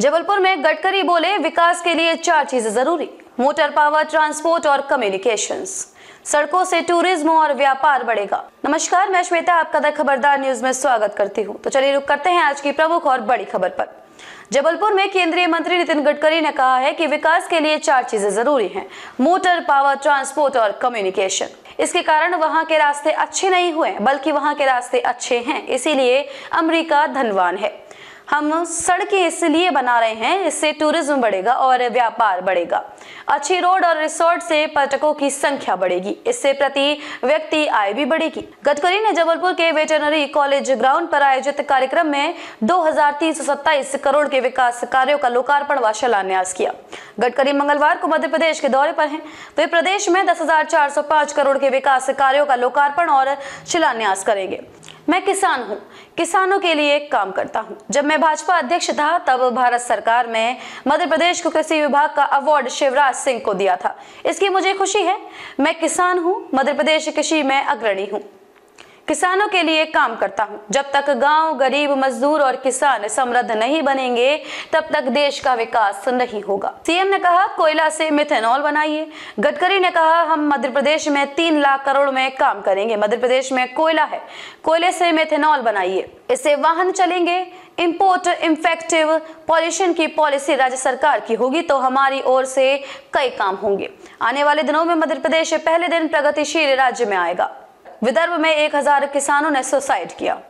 जबलपुर में गडकरी बोले विकास के लिए चार चीजें जरूरी मोटर पावर ट्रांसपोर्ट और कम्युनिकेशन सड़कों से टूरिज्म और व्यापार बढ़ेगा नमस्कार मैं श्वेता आपका द खबरदार न्यूज में स्वागत करती हूँ तो चलिए रुक करते हैं आज की प्रमुख और बड़ी खबर पर जबलपुर में केंद्रीय मंत्री नितिन गडकरी ने कहा है कि विकास के लिए चार चीजें जरूरी हैं मोटर पावर ट्रांसपोर्ट और कम्युनिकेशन इसके कारण वहां के रास्ते अच्छे नहीं हुए बल्कि वहां के रास्ते अच्छे हैं इसीलिए अमरीका धनवान है हम सड़कें इसलिए बना रहे हैं इससे टूरिज्म बढ़ेगा और व्यापार बढ़ेगा अच्छी रोड और रिसोर्ट से पर्यटकों की संख्या बढ़ेगी इससे प्रति व्यक्ति आय भी बढ़ेगी गडकरी ने जबलपुर के वेटनरी कॉलेज ग्राउंड पर आयोजित कार्यक्रम में दो करोड़ के विकास कार्यो का लोकार्पण व शिलान्यास किया गडकरी मंगलवार को मध्य प्रदेश के दौरे पर है वे प्रदेश में दस करोड़ के विकास कार्यो का लोकार्पण और शिलान्यास करेंगे मैं किसान हूँ किसानों के लिए काम करता हूँ जब मैं भाजपा अध्यक्ष था तब भारत सरकार में मध्य प्रदेश को कृषि विभाग का अवार्ड शिवराज सिंह को दिया था इसकी मुझे खुशी है मैं किसान हूँ मध्य प्रदेश कृषि में अग्रणी हूँ किसानों के लिए काम करता हूँ जब तक गांव गरीब मजदूर और किसान समृद्ध नहीं बनेंगे तब तक देश का विकास नहीं होगा सीएम ने कहा कोयला से मिथेनॉल बनाइए गडकरी ने कहा हम मध्य प्रदेश में तीन लाख करोड़ में काम करेंगे मध्य प्रदेश में कोयला है कोयले से मिथेनॉल बनाइए इससे वाहन चलेंगे इम्पोर्ट इम्फेक्टिव पॉल्यूशन की पॉलिसी राज्य सरकार की होगी तो हमारी ओर से कई काम होंगे आने वाले दिनों में मध्य प्रदेश पहले दिन प्रगतिशील राज्य में आएगा विदर्भ में एक हजार किसानों ने सुसाइड किया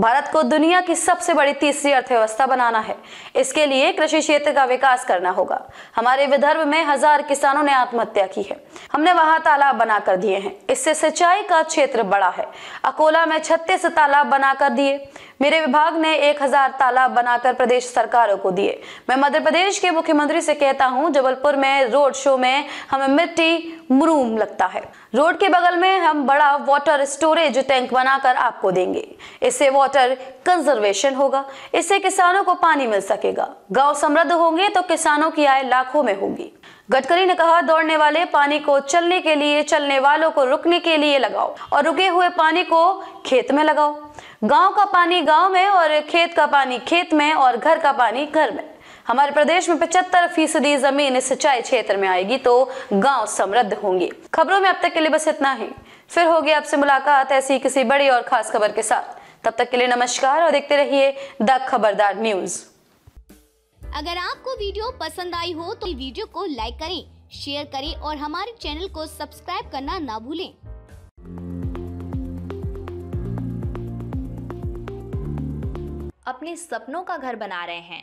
भारत को दुनिया की सबसे बड़ी तीसरी अर्थव्यवस्था बनाना है इसके लिए कृषि क्षेत्र का विकास करना होगा हमारे विदर्भ में हजार किसानों ने आत्महत्या की है हमने वहां तालाब बना कर दिए हैं इससे सिंचाई का क्षेत्र बड़ा है अकोला में छत्तीस तालाब बना कर दिए मेरे विभाग ने एक हजार तालाब बनाकर प्रदेश सरकारों को दिए मैं मध्य प्रदेश के मुख्यमंत्री से कहता हूँ जबलपुर में रोड शो में हमें मिट्टी मुरूम लगता है रोड के बगल में हम बड़ा वाटर स्टोरेज टैंक बनाकर आपको देंगे इससे वाटर कंजर्वेशन होगा इससे किसानों को पानी मिल सकेगा गांव समृद्ध होंगे तो किसानों की आय लाखों में होगी गडकरी ने कहा दौड़ने वाले पानी को चलने के लिए चलने वालों को रुकने के लिए लगाओ और रुके हुए पानी को खेत में लगाओ गांव का पानी गांव में और खेत का पानी खेत में और घर का पानी घर में हमारे प्रदेश में पचहत्तर फीसदी जमीन सिंचाई क्षेत्र में आएगी तो गाँव समृद्ध होंगे खबरों में अब तक के लिए बस इतना ही फिर होगी आपसे मुलाकात ऐसी किसी बड़ी और खास खबर के साथ तब तक के लिए नमस्कार और देखते रहिए द खबरदार न्यूज अगर आपको वीडियो पसंद आई हो तो वीडियो को लाइक करें शेयर करें और हमारे चैनल को सब्सक्राइब करना ना भूलें अपने सपनों का घर बना रहे हैं